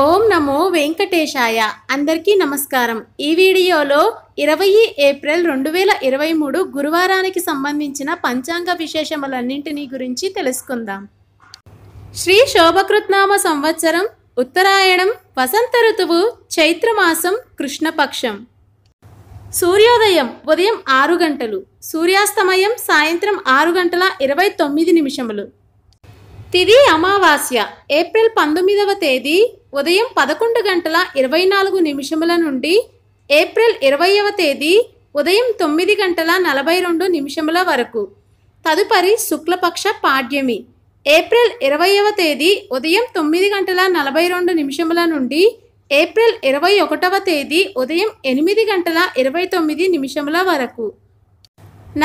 ఓం నమో వెంకటేశాయ అందరికీ నమస్కారం ఈ వీడియోలో ఇరవై ఏప్రిల్ రెండు వేల ఇరవై మూడు గురువారానికి సంబంధించిన పంచాంగ విశేషములన్నింటినీ గురించి తెలుసుకుందాం శ్రీ శోభకృత్నామ సంవత్సరం ఉత్తరాయణం వసంత ఋతువు చైత్రమాసం కృష్ణపక్షం సూర్యోదయం ఉదయం ఆరు గంటలు సూర్యాస్తమయం సాయంత్రం ఆరు గంటల ఇరవై తొమ్మిది నిమిషములు తిది అమావాస్య ఏప్రిల్ పంతొమ్మిదవ తేదీ ఉదయం పదకొండు గంటల ఇరవై నాలుగు నిమిషముల నుండి ఏప్రిల్ ఇరవైవ తేదీ ఉదయం తొమ్మిది గంటల నలభై రెండు నిమిషముల వరకు తదుపరి శుక్లపక్ష పాడ్యమి ఏప్రిల్ ఇరవైవ తేదీ ఉదయం తొమ్మిది గంటల నలభై రెండు నిమిషముల నుండి ఏప్రిల్ ఇరవై ఒకటవ తేదీ ఉదయం ఎనిమిది గంటల ఇరవై తొమ్మిది నిమిషముల వరకు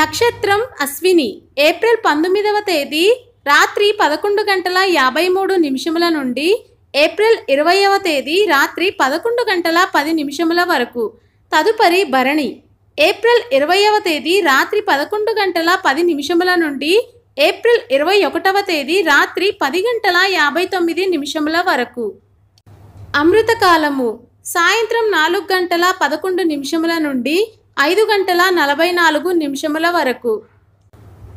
నక్షత్రం అశ్విని ఏప్రిల్ పంతొమ్మిదవ తేదీ రాత్రి పదకొండు గంటల యాభై మూడు నిమిషముల నుండి ఏప్రిల్ ఇరవైవ తేదీ రాత్రి పదకొండు గంటల పది నిమిషముల వరకు తదుపరి భరణి ఏప్రిల్ ఇరవైవ తేదీ రాత్రి పదకొండు గంటల పది నిమిషముల నుండి ఏప్రిల్ ఇరవై ఒకటవ తేదీ రాత్రి పది గంటల యాభై తొమ్మిది నిమిషముల వరకు అమృతకాలము సాయంత్రం నాలుగు గంటల పదకొండు నిమిషముల నుండి ఐదు గంటల నలభై నాలుగు నిమిషముల వరకు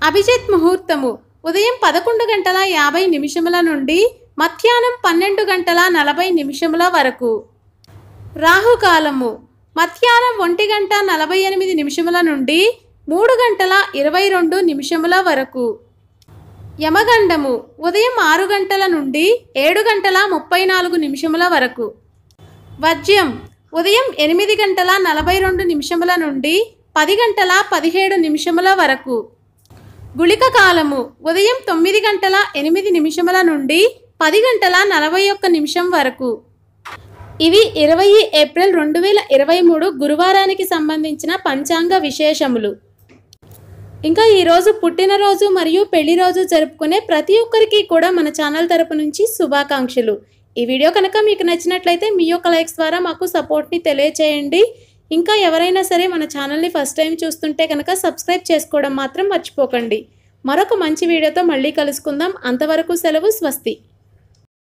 అభిజిత్ ముహూర్తము ఉదయం పదకొండు గంటల యాభై నిమిషముల నుండి మధ్యాహ్నం పన్నెండు గంటల నలభై నిమిషముల వరకు రాహుకాలము మధ్యాహ్నం ఒంటి గంట నలభై ఎనిమిది నిమిషముల నుండి మూడు గంటల ఇరవై రెండు నిమిషముల వరకు యమగండము ఉదయం ఆరు గంటల నుండి ఏడు గంటల ముప్పై నాలుగు నిమిషముల వరకు వజ్యం ఉదయం ఎనిమిది గంటల నలభై రెండు నిమిషముల నుండి పది గంటల పదిహేడు నిమిషముల వరకు గుళిక కాలము ఉదయం తొమ్మిది గంటల ఎనిమిది నిమిషముల నుండి పది గంటల నలభై ఒక్క నిమిషం వరకు ఇవి ఇరవై ఏప్రిల్ రెండు వేల ఇరవై మూడు గురువారానికి సంబంధించిన పంచాంగ విశేషములు ఇంకా ఈరోజు పుట్టినరోజు మరియు పెళ్లి రోజు జరుపుకునే ప్రతి ఒక్కరికి కూడా మన ఛానల్ తరపు నుంచి శుభాకాంక్షలు ఈ వీడియో కనుక మీకు నచ్చినట్లయితే మీ యొక్క లైక్స్ ద్వారా మాకు సపోర్ట్ని తెలియచేయండి ఇంకా ఎవరైనా సరే మన ఛానల్ని ఫస్ట్ టైం చూస్తుంటే కనుక సబ్స్క్రైబ్ చేసుకోవడం మాత్రం మర్చిపోకండి మరొక మంచి వీడియోతో మళ్ళీ కలుసుకుందాం అంతవరకు సెలవు స్వస్తి